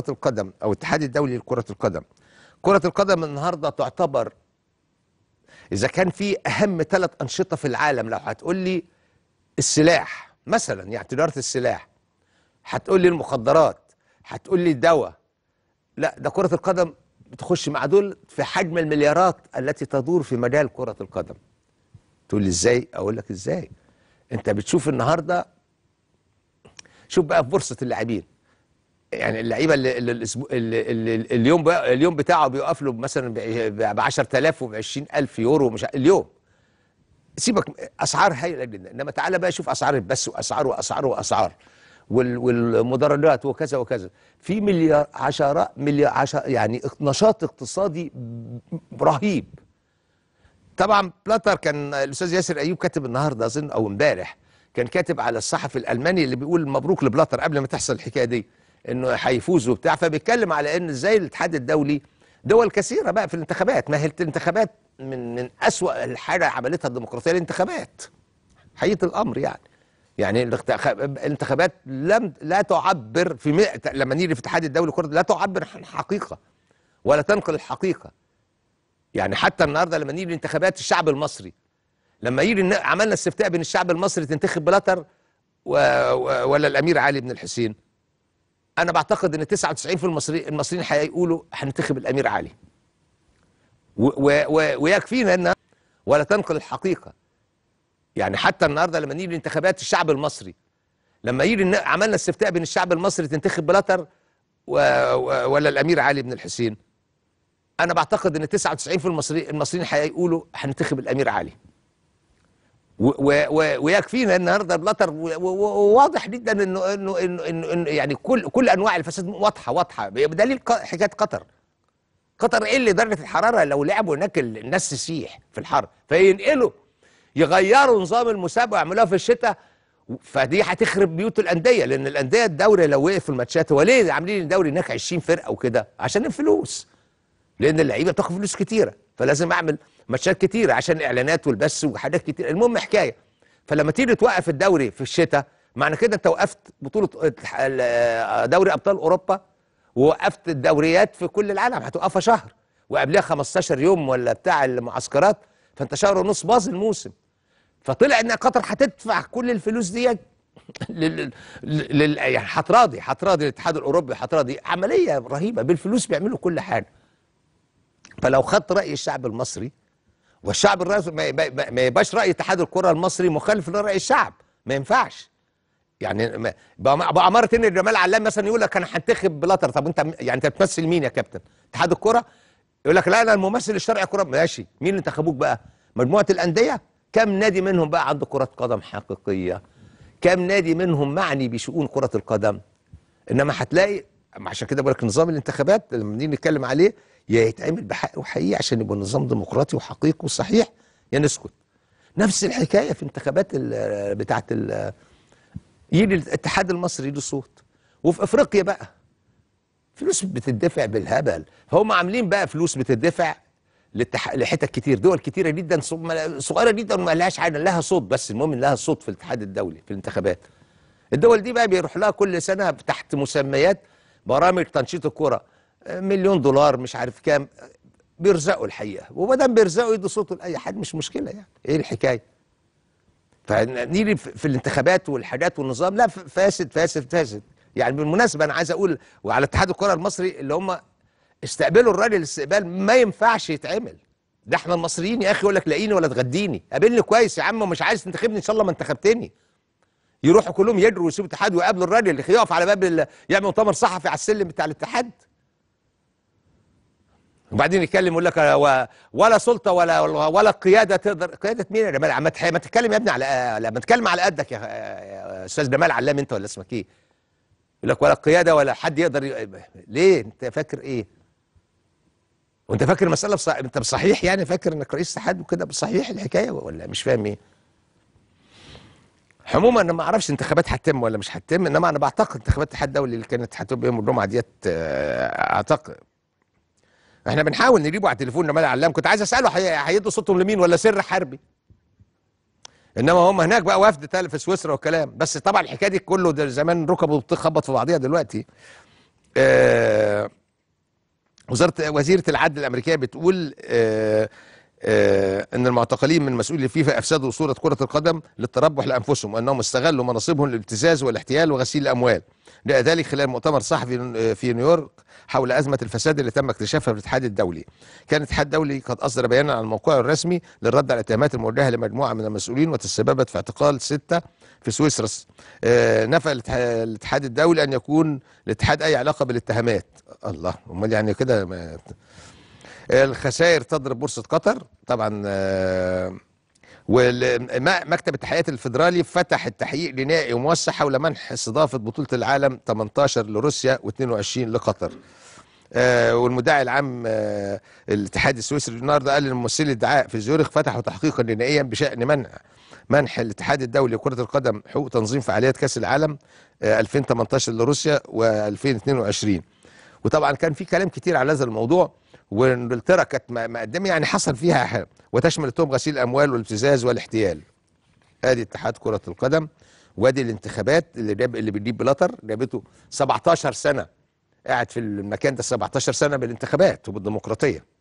كرة القدم أو الاتحاد الدولي لكرة القدم كرة القدم النهاردة تعتبر إذا كان في أهم ثلاث أنشطة في العالم لو هتقول لي السلاح مثلا يعني تجارة السلاح هتقول لي المخدرات هتقول لي الدواء لا ده كرة القدم بتخش مع دول في حجم المليارات التي تدور في مجال كرة القدم تقول لي ازاي اقول لك ازاي انت بتشوف النهارده شوف بقى في بورصه اللاعبين يعني اللعيبه اللي, اللي, اللي اليوم بقى اليوم بتاعه بيوقف له مثلا ب 10000 وب 20000 يورو مش اليوم سيبك اسعار هايله جدا انما تعالى بقى شوف اسعار البث واسعار واسعار واسعار والمدرجات وكذا وكذا في مليار عشرة مليار عشرة يعني نشاط اقتصادي رهيب طبعا بلاتر كان الاستاذ ياسر ايوب كاتب النهارده اظن او امبارح كان كاتب على الصحفي الالماني اللي بيقول مبروك لبلاتر قبل ما تحصل الحكايه دي انه هيفوز وبتاع فبيتكلم على ان ازاي الاتحاد الدولي دول كثيره بقى في الانتخابات ما هي الانتخابات من من اسوا الحاجه عملتها الديمقراطيه الانتخابات حقيقه الامر يعني يعني الانتخابات لم لا تعبر في م... لما نيجي في الاتحاد الدولي كرة لا تعبر عن الحقيقه ولا تنقل الحقيقه يعني حتى النهارده لما نيجي للانتخابات الشعب المصري لما يجي عملنا استفتاء بين الشعب المصري تنتخب بلاتر و... و... ولا الامير علي بن الحسين انا بعتقد ان 99% المصريين المصريين هيقولوا هننتخب الامير علي ويكفينا ان ولا تنقل الحقيقه يعني حتى النهارده لما نيجي انتخابات الشعب المصري لما يجي عملنا استفتاء بين الشعب المصري تنتخب بلاتر ولا الامير علي بن الحسين انا بعتقد ان 99% المصريين هيقولوا هننتخب الامير علي ويكفينا النهارده بلاتر وواضح جدا انه انه انه, إنه يعني كل كل انواع الفساد واضحه واضحه بدليل حكايه قطر قطر ايه اللي درجه الحراره لو لعبوا هناك الناس تسيح في الحر فينقلوا يغيروا نظام المسابقه ويعملوها في الشتاء فدي هتخرب بيوت الانديه لان الانديه الدوري لو وقف في الماتشات هو ليه عاملين الدوري هناك 20 فرقه وكده عشان الفلوس لان اللعيبه تاخد فلوس كتيره فلازم اعمل ماتشات كتير عشان اعلانات والبث وحاجات كتير المهم حكايه فلما تيجي توقف الدوري في الشتاء معنى كده انت وقفت بطوله دوري ابطال اوروبا ووقفت الدوريات في كل العالم هتوقفها شهر وقبلها 15 يوم ولا بتاع المعسكرات فانت شهر ونص باظ الموسم فطلع ان قطر هتدفع كل الفلوس دي لل... لل... يعني هتراضي هتراضي الاتحاد الاوروبي هتراضي عمليه رهيبه بالفلوس بيعملوا كل حاجه فلو خدت راي الشعب المصري والشعب الرأي ما يبقاش رأي اتحاد الكرة المصري مخالف لرأي الشعب ما ينفعش يعني بقى مرة ان جمال علام مثلا يقول لك انا هنتخب بلاتر طب انت يعني انت بتمثل مين يا كابتن؟ اتحاد الكرة يقول لك لا انا الممثل الشرعي كرة ماشي مين اللي انتخبوك بقى؟ مجموعة الأندية كم نادي منهم بقى عنده كرة قدم حقيقية؟ كم نادي منهم معني بشؤون كرة القدم؟ انما هتلاقي عشان كده بقول لك نظام الانتخابات لما نيجي نتكلم عليه يا يتعمل بحق وحقيقي عشان يبقى نظام ديمقراطي وحقيقي وصحيح يا نسكت نفس الحكايه في انتخابات بتاعه يجي الاتحاد المصري له صوت وفي افريقيا بقى فلوس بتدفع بالهبل فهم عاملين بقى فلوس بتدفع لتح... لحتت كتير دول كتيره جدا صغيره جدا وما لهاش حاجه لها صوت بس المهم لها صوت في الاتحاد الدولي في الانتخابات الدول دي بقى بيروح لها كل سنه تحت مسميات برامج تنشيط الكره مليون دولار مش عارف كام بيرزقوا الحقيقه وما دام بيرزقوا يدوا صوته لاي حد مش مشكله يعني ايه الحكايه فنيجي في الانتخابات والحاجات والنظام لا فاسد فاسد فاسد يعني بالمناسبه انا عايز اقول وعلى اتحاد الكره المصري اللي هم استقبلوا الراجل استقبال ما ينفعش يتعمل ده احنا المصريين يا اخي يقول لك لاقيني ولا تغديني قابلني كويس يا عم ومش عايز تنتخبني ان شاء الله ما انتخبتني يروحوا كلهم يجروا ويسيبوا الاتحاد ويقابلوا الراجل اللي يقف على باب يعمل مؤتمر صحفي على السلم بتاع الاتحاد وبعدين يتكلم يقول لك ولا سلطه ولا ولا قياده تقدر قياده مين يا جمال ما ما تتكلم يا ابني على ما تتكلم على قدك يا استاذ جمال علام انت ولا اسمك ايه يقول لك ولا قياده ولا حد يقدر ي... ليه انت فاكر ايه وانت فاكر المساله بص... انت بصحيح يعني فاكر انك رئيس اتحاد وكده بصحيح الحكايه ولا مش فاهم ايه عموما انا ما اعرفش انتخابات هتتم ولا مش هتتم انما انا بعتقد انتخابات الاتحاد الدولي اللي كانت هتبقى يوم الجمعه ديت آه، اعتقد احنا بنحاول نجيبه على التليفون لما علام كنت عايز اساله هيدوا صوتهم لمين ولا سر حربي انما هم هناك بقى وفد في سويسرا والكلام بس طبعا الحكايه دي كله ده زمان ركبه بتخبط في بعضيها دلوقتي آه وزاره وزيره العدل الامريكيه بتقول آه آه، ان المعتقلين من مسؤولي الفيفا افسدوا صوره كره القدم للتربح لانفسهم وانهم استغلوا مناصبهم للابتزاز والاحتيال وغسيل الاموال ذلك خلال مؤتمر صحفي في نيويورك حول ازمه الفساد اللي تم اكتشافها في الاتحاد الدولي كان الاتحاد الدولي قد اصدر بيانا عن موقعه الرسمي للرد على الاتهامات الموجهه لمجموعه من المسؤولين وتسببت في اعتقال سته في سويسرا آه، نفى الاتحاد الدولي ان يكون الاتحاد اي علاقه بالاتهامات الله امال يعني كده الخسائر تضرب بورصه قطر طبعا آه، ومكتب التحقيقات الفيدرالي فتح التحقيق لنائي وموسع حول منح استضافه بطوله العالم 18 لروسيا و22 لقطر آه والمدعي العام آه الاتحاد السويسري النهارده قال ان ممثلي الادعاء في زيورخ فتحوا تحقيقا نهائيا بشان منع منح الاتحاد الدولي لكره القدم حقوق تنظيم فعاليات كاس العالم آه 2018 لروسيا و2022 وطبعا كان في كلام كتير على هذا الموضوع وانجلترا كانت مقدمه يعني حصل فيها حل. وتشمل التهم غسيل الاموال والابتزاز والاحتيال ادي اتحاد كره القدم وادي الانتخابات اللي جاب اللي بتجيب بلاتر جابته 17 سنه قاعد في المكان ده 17 سنه بالانتخابات وبالديمقراطيه